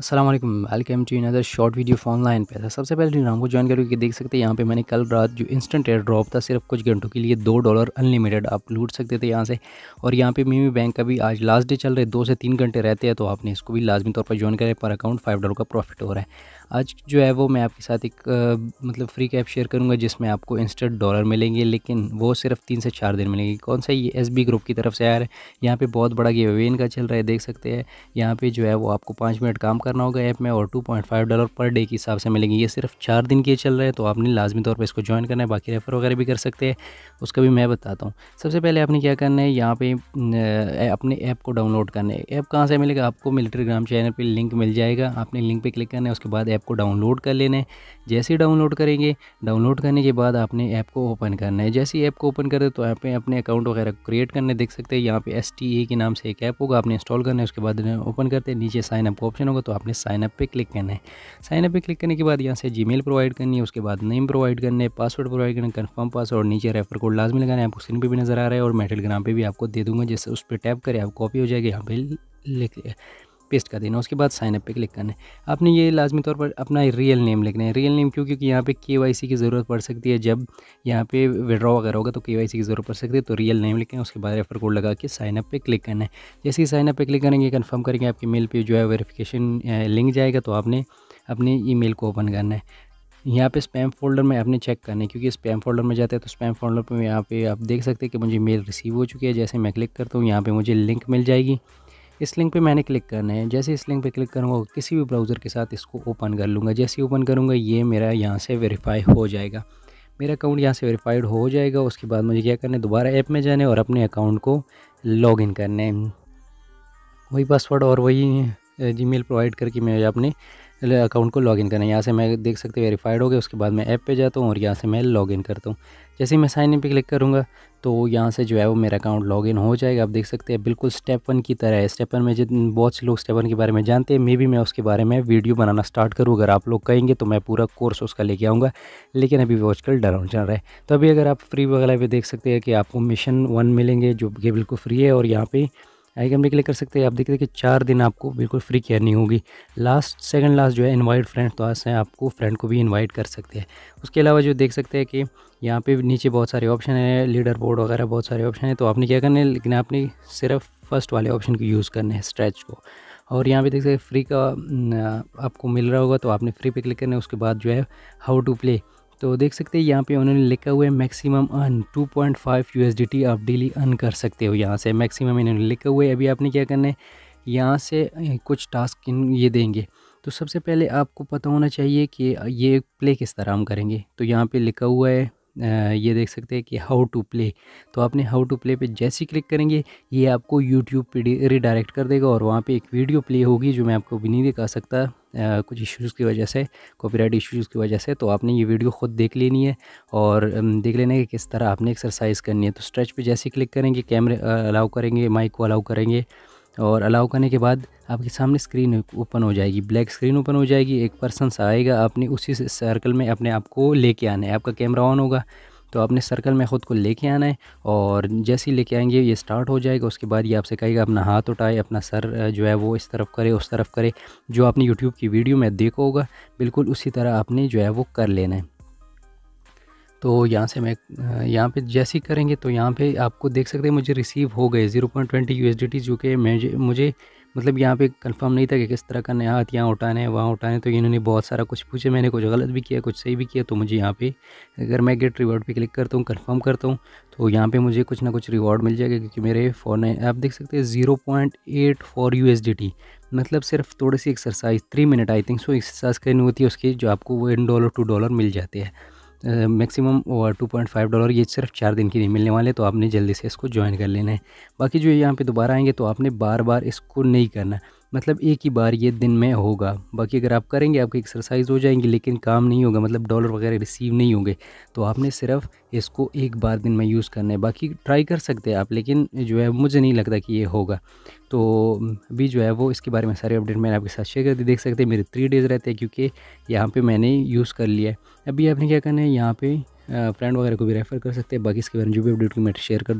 Aslam welcome to another short video for online था सबसे पहले टेलीग्राम को ज्वाइन करके देख सकते हैं यहाँ पे मैंने कल रात जो इंस्टेंट एयर ड्रॉप था सिर्फ कुछ घंटों के लिए दो डॉलर अनलिमिटेड आप लूट सकते थे यहाँ से और यहाँ पे मीमी बैंक का भी आज लास्ट डे चल रहे दो से तीन घंटे रहते हैं तो आपने इसको भी लाजमी तौर पर ज्वाइन करें पर अकाउंट फाइव डॉलर का प्रॉफिट हो रहा है आज जो है वो मैं आपके साथ एक आ, मतलब फ्री कैप शेयर करूँगा जिसमें आपको इंस्टेंट डॉलर मिलेंगे लेकिन वो सिर्फ तीन से चार दिन मिलेंगे कौन सा ये एस ग्रुप की तरफ से आ रहा है यहाँ पर बहुत बड़ा गिव वेन का चल रहा है देख सकते हैं यहाँ पर जो है वो आपको पाँच मिनट काम करना होगा ऐप में और टू डॉलर पर डे के हिसाब से मिलेंगे ये सिर्फ चार दिन के चल रहे हैं तो आपने लाजमी तौर पर इसको ज्वाइन करना है बाकी रेफ़र वगैरह भी कर सकते हैं उसका भी मैं बताता हूँ सबसे पहले आपने क्या करना है यहाँ पे अपने ऐप को डाउनलोड करना है ऐप कहाँ से मिलेगा आपको मिलिट्री ग्राम चैनल पर लिंक मिल जाएगा आपने लिंक पर क्लिक करना है उसके बाद ऐप ऐप को डाउनलोड कर लेना है जैसे डाउनलोड करेंगे डाउनलोड करने के बाद आपने ऐप को ओपन करना है जैसे ही ऐप को ओपन कर दे तो यहाँ पे अपने अकाउंट वगैरह क्रिएट करने देख सकते हैं यहाँ पे एस के नाम से एक ऐप होगा आपने इंस्टॉल करना है उसके बाद ओपन करते हैं नीचे साइनअप का ऑप्शन होगा तो आपने साइनअप पर क्लिक करना है साइनअप पर क्लिक करने के बाद यहाँ से जी प्रोवाइड करनी है उसके बाद नेम प्रोवाइड करने पासवर्ड प्रोवाइड करना कन्फर्म पासवर्ड नीचे रेफर कोड लाजमी लगाना है आपको स्क्रीन पर भी नज़र आ रहा है और ग्राम पर भी आपको दे दूँगा जैसे उस पर टैप करें आप कॉपी हो जाएगी यहाँ पर लिख पेस्ट कर देना उसके बाद साइनअप पे क्लिक करना है आपने ये लाजमी तौर पर अपना रियल नेम लिखना है रियल नेम क्यों क्योंकि यहाँ पे के की ज़रूरत पड़ सकती है जब यहाँ पे विड्रॉ वगैरह होगा तो के की ज़रूरत पड़ सकती है तो रियल नेम लिखें उसके बाद रेफर कोड लगा के साइनअप पर क्लिक करना है जैसे ही साइनअप पर क्लिक करेंगे कन्फर्म करेंगे आपके मेल पर जो है वेरीफिकेशन लिंक जाएगा तो आपने अपने मेल को ओपन करना है यहाँ पे स्पैम फोल्डर में आपने चेक करना है क्योंकि स्पैम फोल्डर में जाते हैं तो स्पैम फोल्डर पर यहाँ पे आप देख सकते हैं कि मुझे मेल रिसीव हो चुकी है जैसे मैं क्लिक करता हूँ यहाँ पे मुझे लिंक मिल जाएगी इस लिंक पे मैंने क्लिक करना है जैसे इस लिंक पे क्लिक करूँगा किसी भी ब्राउज़र के साथ इसको ओपन कर लूँगा जैसे ओपन करूँगा ये मेरा यहाँ से वेरीफाई हो जाएगा मेरा अकाउंट यहाँ से वेरीफाइड हो जाएगा उसके बाद मुझे क्या करना है दोबारा ऐप में जाना है और अपने अकाउंट को लॉग इन करना है वही पासवर्ड और वही मेल प्रोवाइड करके मैं अपने अकाउंट को लॉगिन करना है यहाँ से मैं देख सकते वेरीफाइड हो गया उसके बाद मैं ऐप पे जाता हूँ और यहाँ से मैं लॉगिन करता हूँ जैसे ही मैं साइन इन पे क्लिक करूँगा तो यहाँ से जो है वो मेरा अकाउंट लॉगिन हो जाएगा आप देख सकते हैं बिल्कुल स्टेप वन की तरह है स्टेप वन में जितने बहुत से लोग स्टेप वन के बारे में जानते हैं मे भी मैं उसके बारे में वीडियो बनाना स्टार्ट करूँ अगर आप लोग कहेंगे तो मैं पूरा कोर्स उसका लेके आऊँगा लेकिन अभी वो आजकल डाउन चल रहा है तो अभी अगर आप फ्री वगैरह भी देख सकते हैं कि आपको मिशन वन मिलेंगे जो कि बिल्कुल फ्री है और यहाँ पर आइकन भी क्लिक कर सकते हैं आप देख देखिए चार दिन आपको बिल्कुल फ्री केयर नहीं होगी लास्ट सेकंड लास्ट जो है इनवाइट फ्रेंड तो आज आपको फ्रेंड को भी इनवाइट कर सकते हैं उसके अलावा जो देख सकते हैं कि यहाँ पे नीचे बहुत सारे ऑप्शन हैं लीडर बोर्ड वगैरह बहुत सारे ऑप्शन हैं तो आपने क्या करना है लेकिन आपने सिर्फ फर्स्ट वाले ऑप्शन को यूज़ करना है स्ट्रेच को और यहाँ पे देख सकते फ्री का आपको मिल रहा होगा तो आपने फ्री पे क्लिक करना है उसके बाद जो है हाउ टू प्ले तो देख सकते हैं यहाँ पे उन्होंने लिखा हुआ है मैक्सिमम अर्न 2.5 पॉइंट आप डेली अर्न कर सकते हो यहाँ से मैक्सिमम इन्होंने लिखा हुआ है अभी आपने क्या करना है यहाँ से कुछ टास्क ये देंगे तो सबसे पहले आपको पता होना चाहिए कि ये प्ले किस तरह हम करेंगे तो यहाँ पे लिखा हुआ है ये देख सकते हैं कि हाउ टू प्ले तो आपने हाउ टू प्ले पे जैसे क्लिक करेंगे ये आपको यूट्यूब पे रिडायरेक्ट कर देगा और वहाँ पे एक वीडियो प्ले होगी जो मैं आपको भी नहीं दिखा सकता आ, कुछ इश्यूज़ की वजह से कॉपीराइट इश्यूज़ की वजह से तो आपने ये वीडियो ख़ुद देख लेनी है और देख लेना है कि किस तरह आपने एक्सरसाइज करनी है तो स्ट्रेच पर जैसे क्लिक करेंगे कैमरे अलाउ करेंगे माइक को अलाउ करेंगे और अलाउ करने के बाद आपके सामने स्क्रीन ओपन हो जाएगी ब्लैक स्क्रीन ओपन हो जाएगी एक पर्सन सा आएगा आपने उसी सर्कल में अपने आप को लेके आना है आपका कैमरा ऑन होगा तो आपने सर्कल में ख़ुद को लेके आना है और जैसे ही लेके आएंगे ये स्टार्ट हो जाएगा उसके बाद ये आपसे कहेगा अपना हाथ उठाए अपना सर जो है वो इस तरफ करे उस तरफ करे जो आपने यूट्यूब की वीडियो में देखा होगा बिल्कुल उसी तरह आपने जो है वो कर लेना है तो यहाँ से मैं यहाँ पे जैसे ही करेंगे तो यहाँ पे आपको देख सकते हैं मुझे रिसीव हो गए 0.20 पॉइंट ट्वेंटी जो कि मुझे मुझे मतलब यहाँ पे कंफर्म नहीं था कि किस तरह का नया हाथ यहाँ उठाने वहाँ उठाने तो इन्होंने बहुत सारा कुछ पूछा मैंने कुछ गलत भी किया कुछ सही भी किया तो मुझे यहाँ पे अगर मैं गेट रिवॉर्ड पे क्लिक करता हूँ कंफर्म करता हूँ तो यहाँ पे मुझे कुछ ना कुछ रिवॉर्ड मिल जाएगा क्योंकि मेरे फ़ोन आप देख सकते हैं zero point eight four you मतलब सिर्फ थोड़ी सी exercise three minute I think so exercise करनी होती है उसकी जो आपको वो इन डॉलर टू डॉलर मिल जाते हैं मैक्सिमम और टू पॉइंट फाइव डॉलर ये सिर्फ चार दिन के लिए मिलने वाले तो आपने जल्दी से इसको ज्वाइन कर लेना है बाकी जो यहाँ पे दोबारा आएंगे तो आपने बार बार इसको नहीं करना मतलब एक ही बार ये दिन में होगा बाकी अगर आप करेंगे आपकी एक्सरसाइज हो जाएंगी लेकिन काम नहीं होगा मतलब डॉलर वगैरह रिसीव नहीं होंगे तो आपने सिर्फ इसको एक बार दिन में यूज़ करना है बाकी ट्राई कर सकते हैं आप लेकिन जो है मुझे नहीं लगता कि ये होगा तो अभी जो है वो इसके बारे में सारे अपडेट मैंने आपके साथ शेयर कर दी देख सकते हैं मेरे थ्री डेज़ रहते हैं क्योंकि यहाँ पर मैंने यूज़ कर लिया है अभी आपने क्या करना है यहाँ पर फ्रेंड वगैरह को भी रेफ़र कर सकते हैं बाकी इसके बारे में जो भी अपडेट मैं शेयर कर दूँ